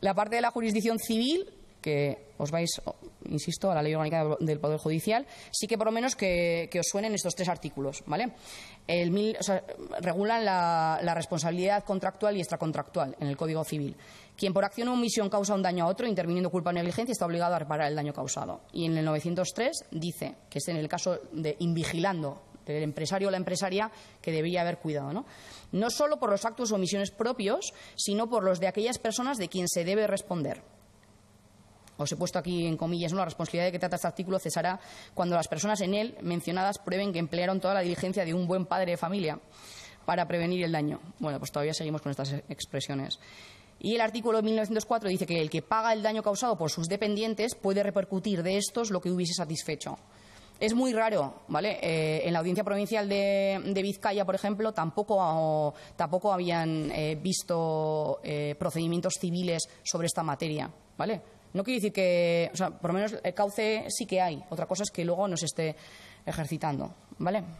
La parte de la jurisdicción civil, que os vais, insisto, a la ley orgánica del Poder Judicial, sí que por lo menos que, os suenen estos tres artículos, ¿vale? El regulan la, la, responsabilidad contractual y extracontractual en el Código Civil. Quien por acción o omisión causa un daño a otro, interviniendo culpa o negligencia, está obligado a reparar el daño causado. Y en el 903 dice que es en el caso de invigilando el empresario o la empresaria que debería haber cuidado. ¿no? solo por los actos o omisiones propios, sino por los de aquellas personas de quien se debe responder. Os he puesto aquí en comillas, ¿no? la responsabilidad de que trata este artículo cesará cuando las personas en él mencionadas prueben que emplearon toda la diligencia de un buen padre de familia para prevenir el daño. Bueno, pues todavía seguimos con estas expresiones. Y el artículo 1904 dice que el que paga el daño causado por sus dependientes puede repercutir de estos lo que hubiese satisfecho. Es muy raro, ¿vale? Eh, en la audiencia provincial de, Vizcaya, por ejemplo, tampoco, tampoco habían eh, visto eh, procedimientos civiles sobre esta materia, ¿vale? No quiere decir que, o sea, por lo menos el cauce sí que hay. Otra cosa es que luego no se esté ejercitando, ¿vale?